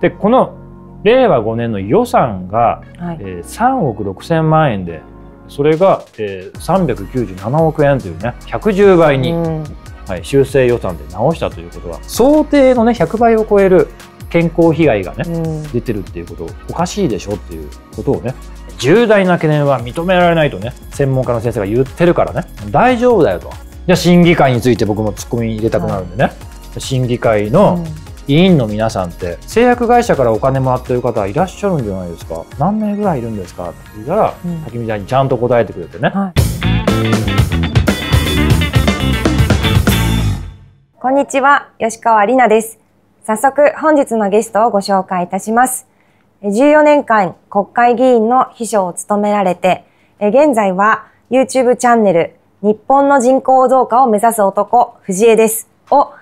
でこの令和5年の予算が、はい、えー、3億6千万円でそれが、えー、397億円というね110倍に、はい、修正予算で直したということは想定のね100倍を超える健康被害がね、出てるっていうことおかしいでしょっていうことをね重大な懸念は認められないとね専門家の先生が言ってるからね大丈夫だよとじゃあ審議会について僕もツッコミ入れたくなるんでね、はい、審議会の委員の皆さんって製薬会社からお金もらってる方いらっしゃるんじゃないですか何名ぐらいいるんですかって聞いたら、うん、滝見ちゃんにちゃんと答えてくれてね、はい、こんにちは吉川里奈です早速本日のゲストをご紹介いたします14年間国会議員の秘書を務められて現在は YouTube チャンネル日本の人口増加を目指す男藤江ですを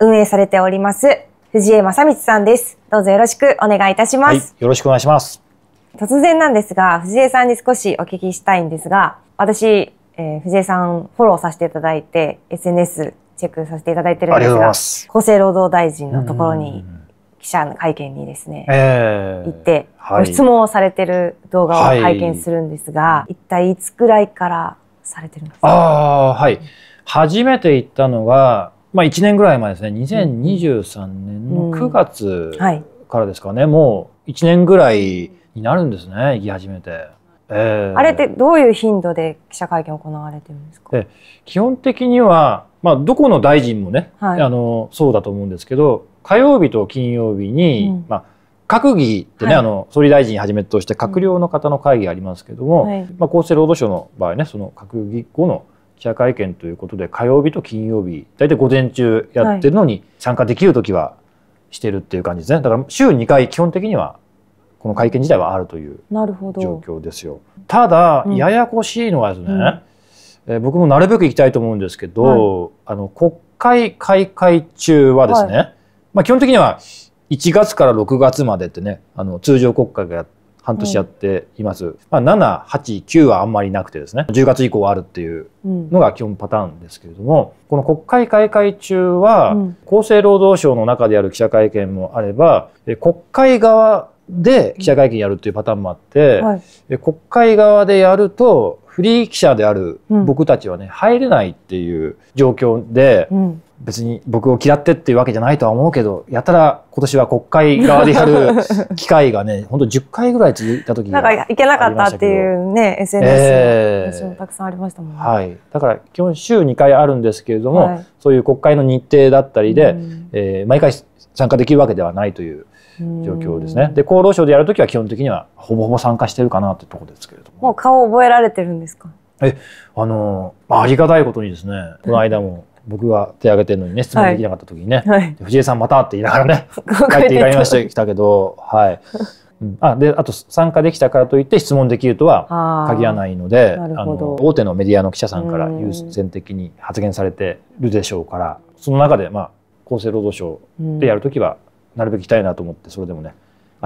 運営されております藤江正光さんです。どうぞよろしくお願いいたします。はい、よろしくお願いします。突然なんですが、藤江さんに少しお聞きしたいんですが、私、えー、藤江さんフォローさせていただいて、SNS チェックさせていただいてるんですが、が厚生労働大臣のところに記者の会見にですね、えー、行って、はい、ご質問をされてる動画を拝見するんですが、はい、一体いつくらいからされてるんですかああ、はい。初めて行ったのが、まあ、1年ぐらい前ですね2023年の9月からですかね、もう1年ぐらいになるんですね行き始めて。えー、あれってどういう頻度で記者会見行われてるんですか基本的には、まあ、どこの大臣もね、はい、あのそうだと思うんですけど火曜日と金曜日に、うん、まあ、閣議ってね、はい、あの総理大臣はじめとして閣僚の方の会議ありますけども、はい、まあ、厚生労働省の場合ねその閣議後の記者会見ということで火曜日と金曜日大体午前中やってるのに参加できる時はしてるっていう感じですね、はい、だから週2回基本的にはこの会見自体はあるという状況ですよ。ただ、ややこしいのはですね、うん、僕もなるべく行きたいと思うんですけど、はい、あの国会開会中はですね、はい、まあ、基本的には1月から6月までってねあの通常国会がやって半年やっています、まあ、7、8、9はあんまりなくてですね10月以降あるっていうのが基本パターンですけれども、この国会開会中は、厚生労働省の中である記者会見もあれば国会側で記者会見やるっていうパターンもあって、はい、国会側でやるとフリー記者である僕たちはね、入れないっていう状況で、うん、別に僕を嫌ってっていうわけじゃないとは思うけどやたら今年は国会側でやる 機会がね本当10回ぐらい続いた時がなんかいけなかったっていうね SNS もたくさんありましたもんね、はい、だから基本週2回あるんですけれども、はい、そういう国会の日程だったりで、うん、えー、毎回参加できるわけではないという状況ですね。で厚労省でやるときは基本的にはほぼほぼ参加してるかなってとこですけれどももう顔覚えられてるんですかえあのありがたいことにですねこの間も、僕が手挙げてるのにね質問できなかった時にね、はい、藤井さんまたって言いながらね 帰っていかれましたけど、はい、あであと参加できたからといって質問できるとは限らないのであの大手のメディアの記者さんから優先的に発言されてるでしょうからその中で、まあ、厚生労働省でやるときはなるべく行きたいなと思ってそれでもね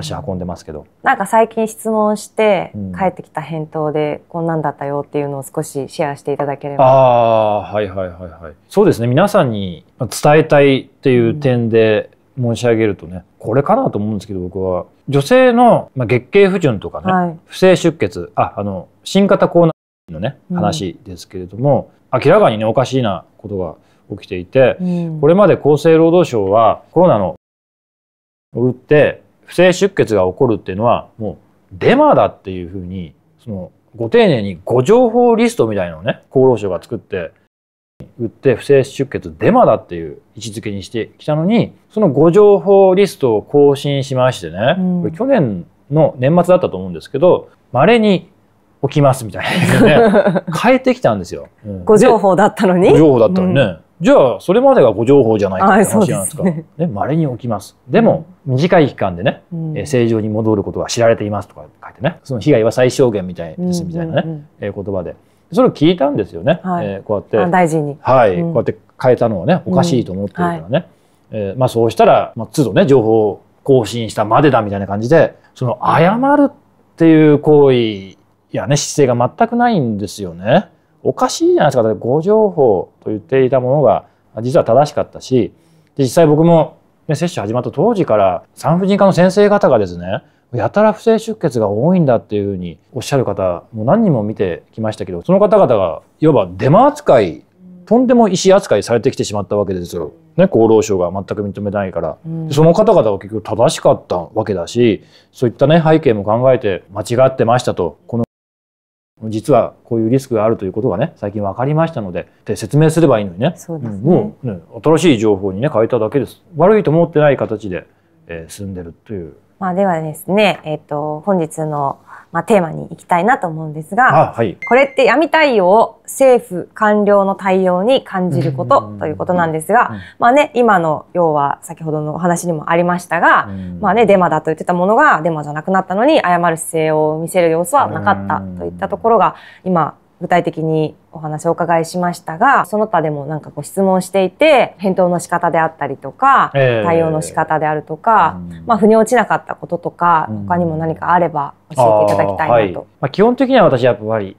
足運んでますけどなんか最近質問して帰ってきた返答で、こんなんだったよっていうのを少しシェアしていただければああはいはいはいはいそうですね皆さんに伝えたいっていう点で申し上げるとね、これかなと思うんですけど僕は女性の月経不順とかね、はい、不正出血ああの新型コロナのね話ですけれども、うん、明らかにねおかしいなことが起きていて、うん、これまで厚生労働省はコロナのを打って不正出血が起こるっていうのはもうデマだっていうふうにそのご丁寧に誤情報リストみたいのをね厚労省が作って売って不正出血デマだっていう位置づけにしてきたのにその誤情報リストを更新しましてね、うん、これ去年の年末だったと思うんですけどまれに起きますみたいな、ね、変 えてきたんですよ。うん、ご情報だったのにご情報だったのね、じゃあそれまでが誤情報じゃないかって話じゃないですか。ねに起きます。でも、短い期間でね、正常に戻ることが知られていますとか書いてねその被害は最小限みたいですみたいなね、え言葉でそれを聞いたんですよね、えこうやって大臣に、はいこうやって変えたのはねおかしいと思ってるからね、えまあ、そうしたら、まあ、都度ね情報を更新したまでだみたいな感じでその謝るっていう行為やね姿勢が全くないんですよね。おかしいじゃないですか。だ誤情報と言っていたものが実は正しかったし、実際僕も、ね、接種始まった当時から産婦人科の先生方がですね、やたら不正出血が多いんだっていうふうにおっしゃる方も何人も見てきましたけどその方々がいわばデマ扱いとんでも師扱いされてきてしまったわけですよ。ね、厚労省が全く認めないから、うん、その方々は結局正しかったわけだしそういったね背景も考えて間違ってましたとこの実はこういうリスクがあるということがね最近分かりましたのでって説明すればいいのにね、ねうん、もう、ね、新しい情報にね変えただけです悪いと思ってない形で、えー、進んでるという。まあ、ではですね、えーと本日のまあ、テーマに行きたいなと思うんですが、はい、これって闇対応を政府官僚の対応に感じることということなんですが、まあね、今の要は先ほどのお話にもありましたが、まあね、デマだと言ってたものがデマじゃなくなったのに謝る姿勢を見せる様子はなかったといったところが今具体的にお話をお伺いしましたが、その他でもなんかう質問していて、返答の仕方であったりとか、えー、対応の仕方であるとか、うん、まあ、腑に落ちなかったこととか、他にも何かあれば教えていただきたいなと。はい、まあ、基本的には私やっぱり、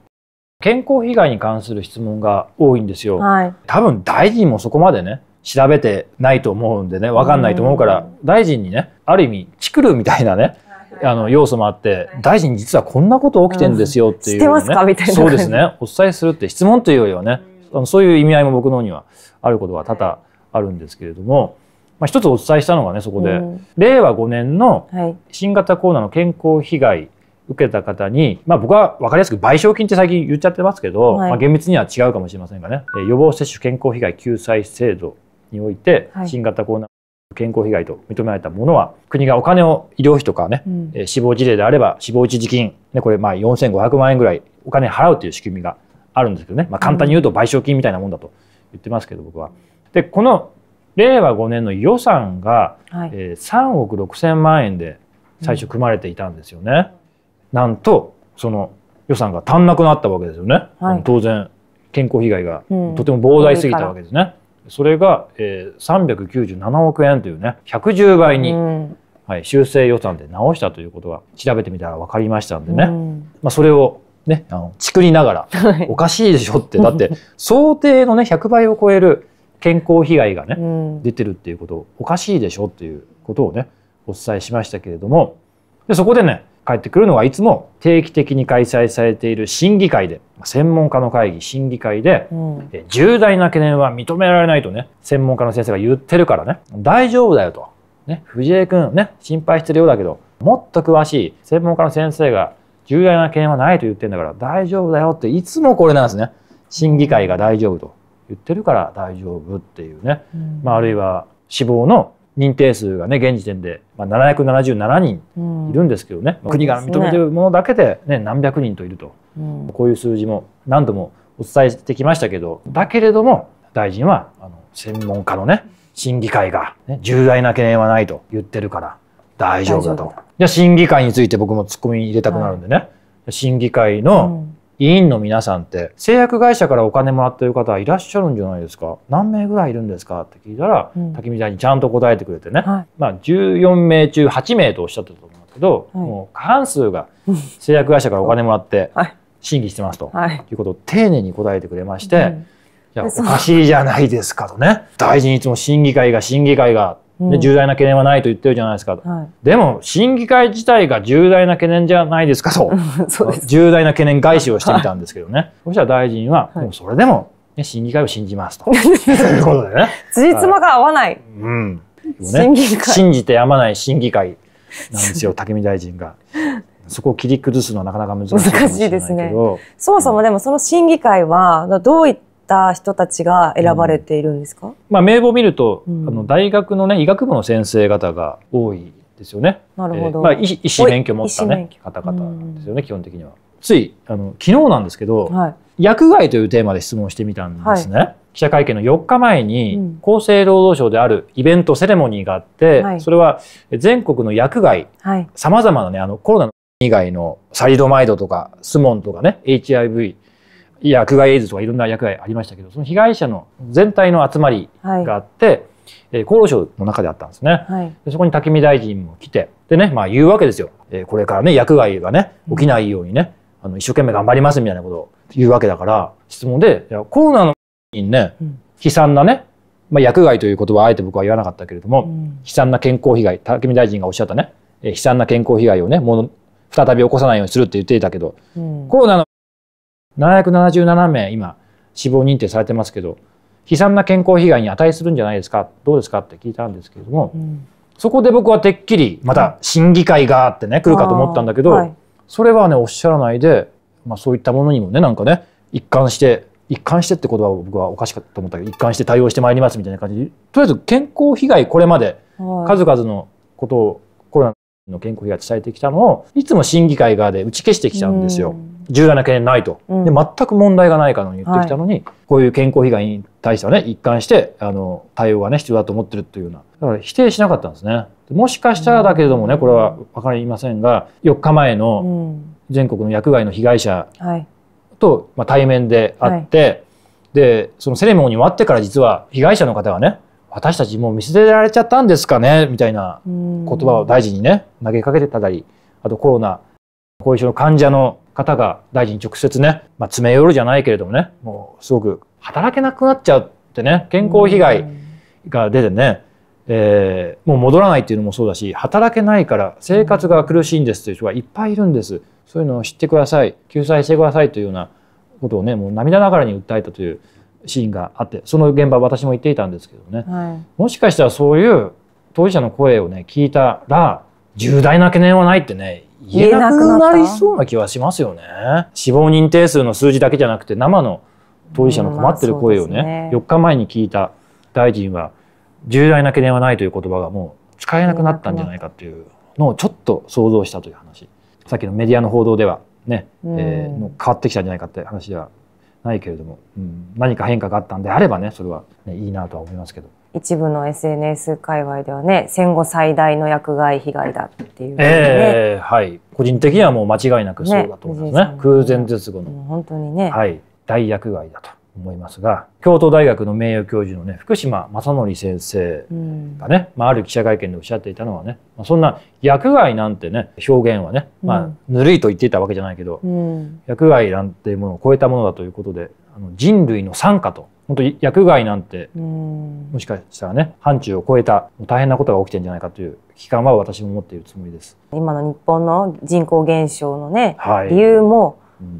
健康被害に関する質問が多いんですよ。はい、多分大臣もそこまでね、調べてないと思うんでね、わかんないと思うから、大臣にね、ある意味、チクるみたいなね、あの要素もあって、大臣実はこんなこと起きてんですよっていう、ね、知ってますかみたいな。そうですね。お伝えするって質問というよりはね、あのそういう意味合いも僕の方にはあることが多々あるんですけれども、まあ、一つお伝えしたのがね、そこで、うん、令和5年の新型コロナの健康被害受けた方に、まあ、僕は分かりやすく賠償金って最近言っちゃってますけど、はい、まあ、厳密には違うかもしれませんがね、予防接種健康被害救済制度において、新型コロナ健康被害と認められたものは国がお金を医療費とかね、うん、死亡事例であれば死亡一時金、ね、これまあ4500万円ぐらいお金払うという仕組みがあるんですけどね、まあ、簡単に言うと賠償金みたいなもんだと言ってますけど僕は。でこの令和5年の予算が、はい、えー、3億6000万円で最初組まれていたんですよね。うん、なんとその予算が足んなくなったわけですよね。はい、当然健康被害がとても膨大すぎたわけですね。うんそれが、えー、397億円というね110倍に、うん、はい、修正予算で直したということが調べてみたら分かりましたんでね、うん、まあ、それをねあのチりながら、おかしいでしょってだって想定のね100倍を超える健康被害がね、うん、出てるっていうことおかしいでしょっていうことをねお伝えしましたけれどもでそこでね返ってくるのはいつも定期的に開催されている審議会で専門家の会議審議会で、うん、重大な懸念は認められないとね専門家の先生が言ってるからね大丈夫だよと、ね、藤江君ね心配してるようだけどもっと詳しい専門家の先生が重大な懸念はないと言ってんだから大丈夫だよっていつもこれなんですね審議会が大丈夫と言ってるから大丈夫っていうね、うん、まあ、あるいは死亡の認定数がね現時点で、ま777人いるんですけどね、うん、国が認めてるものだけで、ね、何百人といると、うん、こういう数字も何度もお伝えしてきましたけどだけれども大臣はあの専門家のね審議会が、ね、重大な懸念はないと言ってるから大丈夫だと。じゃ審議会について僕もツッコミ入れたくなるんでね、はい、審議会の委員の皆さんって製薬会社からお金もらってる方いらっしゃるんじゃないですか何名ぐらいいるんですかって聞いたら、うん、滝見さんにちゃんと答えてくれてね、はい、まあ、14名中8名とおっしゃってたと思うんですけど、はい、もう過半数が製薬会社からお金もらって審議してますと、はい、いうことを丁寧に答えてくれまして。いやおかしいじゃないですかとね大臣いつも審議会が審議会がで重大な懸念はないと言ってるじゃないですか、はい、でも審議会自体が重大な懸念じゃないですかと 重大な懸念外しをしてみたんですけどね、はい、そしたら大臣は、もうそれでも、ね、審議会を信じますと いうことでねが合わない、うんね、信じてやまない審議会なんですよ 武見大臣が。そこを切り崩すのはなかなか難しいですけど、ね、そもそもでもその審議会はどういっった人たちが選ばれているんですか、うん、まあ、名簿を見ると、うん、あの大学の、ね、医学部の先生方が多いですよね。なるほど、えー、まあ、医師免許持った、ね、方々なんですよね、基本的には。ついあの昨日なんですけど、はい、薬害というテーマで質問してみたんですね。はい、記者会見の4日前に、うん、厚生労働省であるイベントセレモニーがあって、はい、それは全国の薬害さまざまなねあのコロナ以外のサリドマイドとかスモンとかね HIV 薬害エイズとかいろんな薬害ありましたけどその被害者の全体の集まりがあって、はいえー、厚労省の中であったんですね、はい、でそこに武見大臣も来てでね、まあ、言うわけですよ、えー、これからね薬害がね起きないようにね、うん、あの一生懸命頑張りますみたいなことを言うわけだから質問でいやコロナのにね、うん、悲惨なね、まあ、薬害という言葉はあえて僕は言わなかったけれども、うん、悲惨な健康被害武見大臣がおっしゃったね、えー、悲惨な健康被害をねもの再び起こさないようにするって言っていたけど、コロナの777名今死亡認定されてますけど悲惨な健康被害に値するんじゃないですかどうですかって聞いたんですけれども、うん、そこで僕はてっきりまた審議会があってね、来るかと思ったんだけど、はい、それはねおっしゃらないで、まあ、そういったものにもねなんかね一貫して一貫してって言葉は僕はおかしかったと思ったけど一貫して対応してまいりますみたいな感じでとりあえず健康被害これまで数々のことをコロナの健康被害伝えてきたのをいつも審議会側で打ち消してきちゃうんですよ。重大な懸念ないと、で全く問題がないかのに言ってきたのに、はい、こういう健康被害に対してはね一貫してあの対応がね必要だと思ってるというようなだから否定しなかったんですね。もしかしたらだけれどもねこれは分かりませんが4日前の全国の薬害の被害者と、まあ、対面で会って、はい、でそのセレモニー終わってから実は被害者の方がね私たちもう見捨てられちゃったんですかねみたいな言葉を大事にね投げかけてたりあとコロナ後遺症の患者の方が大臣に直接ね、まあ、詰め寄るじゃないけれどもねもうすごく働けなくなっちゃってね健康被害が出てね、えー、もう戻らないっていうのもそうだし働けないから生活が苦しいんですという人がいっぱいいるんですそういうのを知ってください救済してくださいというようなことをねもう涙ながらに訴えたというシーンがあってその現場私も行っていたんですけどね、はい、もしかしたらそういう当事者の声をね聞いたら重大な懸念はないってね言えなくなりそうな気はしますよね死亡認定数の数字だけじゃなくて生の当事者の困ってる声をねうんね、4日前に聞いた大臣は重大な懸念はないという言葉がもう使えなくなったんじゃないかっていうのをちょっと想像したという話さっきのメディアの報道ではね、うん、えー、変わってきたんじゃないかって話ではないけれども、うん、何か変化があったんであればねそれは、ね、いいなとは思いますけど一部の SNS 界隈ではね戦後最大の薬害被害だっていう、ね、ええー、はい個人的にはもう間違いなくそうだと思いますね、ね、空前絶後の、本当にね、はい、大薬害だと思いますが京都大学の名誉教授のね福島正則先生がね、うん、まあ、ある記者会見でおっしゃっていたのはね、まあ、そんな薬害なんてね表現はね、まあ、ぬるいと言っていたわけじゃないけど、うん、薬害なんていうものを超えたものだということであの人類の惨禍と本当に薬害なんて、うん、もしかしたらね範疇を超えた大変なことが起きてんじゃないかという危機感は私も持っているつもりです今の日本の人口減少のね、はい、理由も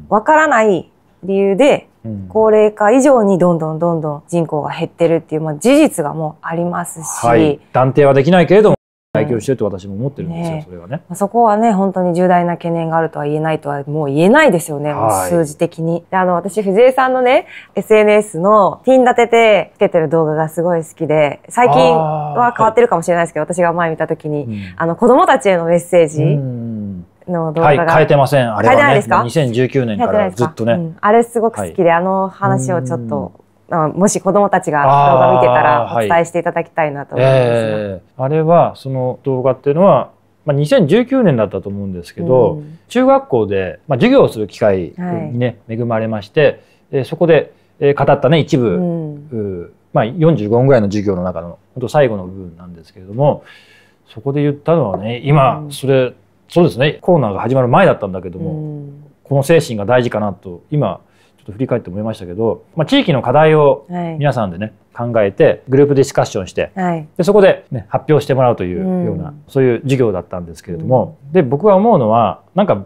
わからない理由で高齢化以上にどんどんどんどん人口が減ってるっていう、まあ、事実がもうありますし、はい、断定はできないけれども影響してると私も思ってるんですよ、ね、それはね。そこはね、本当に重大な懸念があるとは言えないとは、もう言えないですよね、はい、数字的に。あの、私、藤江さんのね、SNS のピン立ててつけてる動画がすごい好きで、最近は変わってるかもしれないですけど、はい、私が前見た時に、うん、あの、子供たちへのメッセージ、うんの動画が、はい、変えてませんあれは、ね、変えてないですか2019年からずっとね、うん、あれすごく好きで、あの話をちょっともし子供たちが動画見てたらお伝えしていただきたいなと思います、はいえー、あれはその動画っていうのは、まあ、2019年だったと思うんですけど、うん、中学校で、まあ、授業をする機会にね、はい、恵まれまして、えー、そこで、えー、語ったね一部、うん、まあ、45分ぐらいの授業の中の本当最後の部分なんですけれどもそこで言ったのはね今それ、うんそうですねコロナが始まる前だったんだけども、この精神が大事かなと今ちょっと振り返って思いましたけど、まあ、地域の課題を皆さんでね、はい、考えてグループディスカッションして、はい、でそこで、ね、発表してもらうというような、うん、そういう授業だったんですけれども、うん、で僕が思うのはなんか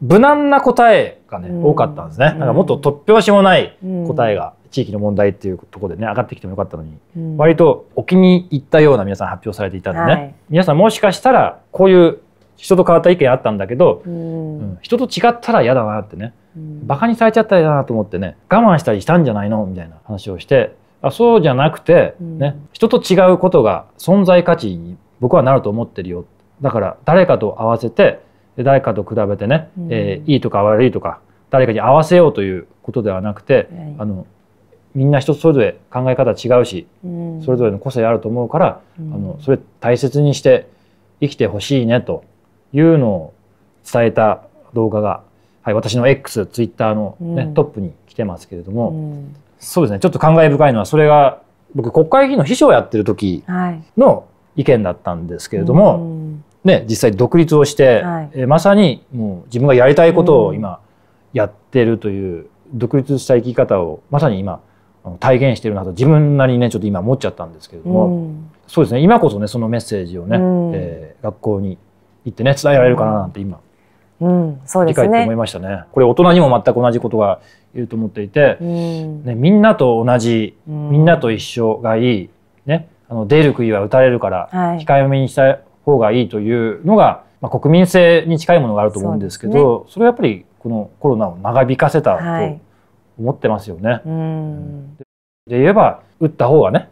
無難な答えがね、うん、多かったんですね。なんかもっと突拍子もない答えが、地域の問題っていうとこでね上がってきてもよかったのに、割とお気に入ったような皆さん発表されていたんでね、はい、皆さんもしかしたらこういう人と変わった意見あったんだけど、うん、うん、人と違ったら嫌だなってね、うん、バカにされちゃったら嫌だなと思ってね我慢したりしたんじゃないのみたいな話をしてあそうじゃなくてね、うん、人と違うことが存在価値に僕はなると思ってるよだから誰かと合わせて誰かと比べてね、えー、いいとか悪いとか誰かに合わせようということではなくて、あのみんな人それぞれ考え方違うし、それぞれの個性あると思うから、あのそれ大切にして生きてほしいねというのを伝えた動画が、はい、私の X ツイッターのね、うん、トップに来てますけれども、うん、そうですねちょっと感慨深いのはそれが僕国会議員の秘書をやってる時の意見だったんですけれども、はい、ね、実際独立をして、はい、えまさにもう自分がやりたいことを今やってるという、独立した生き方をまさに今体現してるなと自分なりにねちょっと今思っちゃったんですけれども、うん、そうですね今こそねそのメッセージをね、うん、えー、学校に言ってね伝えられるかななんて今、うんそうですね、理解って思いましたね。これ大人にも全く同じことが言うと思っていて、うん、ね、みんなと同じ、みんなと一緒がいい、ね、あの出る杭は打たれるから、控えめにした方がいいというのが、まあ、国民性に近いものがあると思うんですけど、ね、それはやっぱりこのコロナを長引かせたと思ってますよね。はい、うん、で言えば打った方がね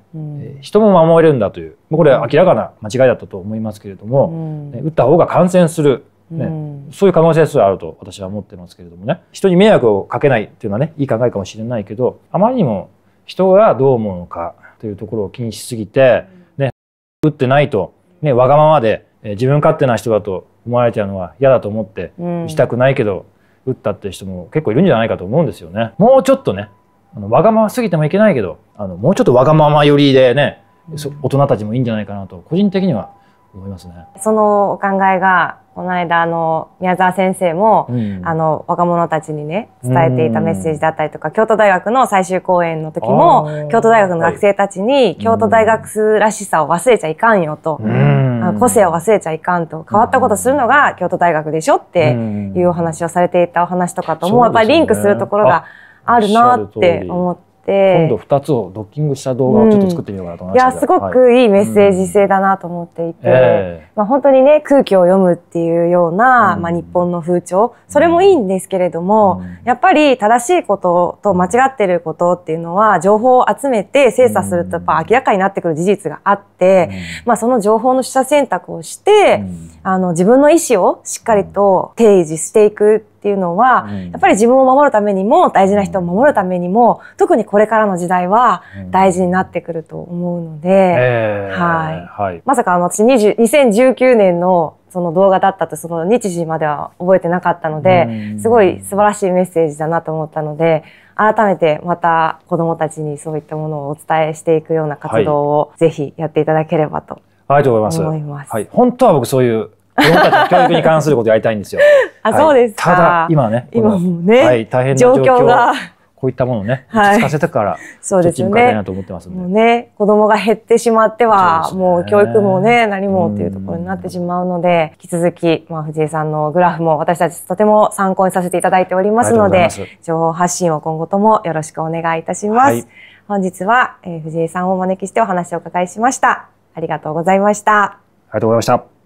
人も守れるんだというこれは明らかな間違いだったと思いますけれども、打った方が感染する、ねそういう可能性すらあると私は思ってますけれどもね人に迷惑をかけないっていうのはねいい考えかもしれないけどあまりにも人がどう思うのかというところを気にしすぎて、ね、打ってないと、ね、わがままで自分勝手な人だと思われちゃうのは嫌だと思ってしたくないけど、打ったって人も結構いるんじゃないかと思うんですよね。もうちょっとねあのわがまますぎてもいけないけどあのもうちょっとわがまま寄りでね大人たちもいいんじゃないかなと個人的には思いますね。そのお考えがこの間あの宮沢先生も、うん、あの若者たちにね伝えていたメッセージだったりとか、うん、京都大学の最終講演の時も京都大学の学生たちに、はい、京都大学らしさを忘れちゃいかんよと、うん、個性を忘れちゃいかんと変わったことするのが京都大学でしょっていうお話をされていたお話とかとも、やっぱりリンクするところが。あるなって思って。今度2つをドッキングした動画をちょっと作ってみようかなと思いまうん、いやすごくいいメッセージ性だなと思っていて、うんまあ、本当にね空気を読むっていうような、うん、まあ、日本の風潮それもいいんですけれども、やっぱり正しいことと間違ってることっていうのは情報を集めて精査するとやっぱ明らかになってくる事実があって、まあ、その情報の取捨選択をして、あの自分の意思をしっかりと提示していくっていうのは、うん、やっぱり自分を守るためにも、大事な人を守るためにも、特にこれからの時代は大事になってくると思うので、はい、はい。まさか私20、2019年のその動画だったとその日時までは覚えてなかったので、すごい素晴らしいメッセージだなと思ったので、改めてまた子供たちにそういったものをお伝えしていくような活動を、はい、ぜひやっていただければと思います。はい、います。はい、本当は僕そういう子供たちの教育に関することやりたいんですよ。あ、はい、そうですただ、今ね、今もね、はい、大変な状況が。こういったものをね、落ち着かせてから、そうですね。たいなと思ってますんで。もね、子供が減ってしまっては、うね、もう教育もね、何もっていうところになってしまうので、引き続き、まあ、藤井さんのグラフも私たちとても参考にさせていただいておりますので、情報発信を今後ともよろしくお願いいたします。はい、本日は、えー、藤井さんをお招きしてお話をお伺いしました。ありがとうございました。ありがとうございました。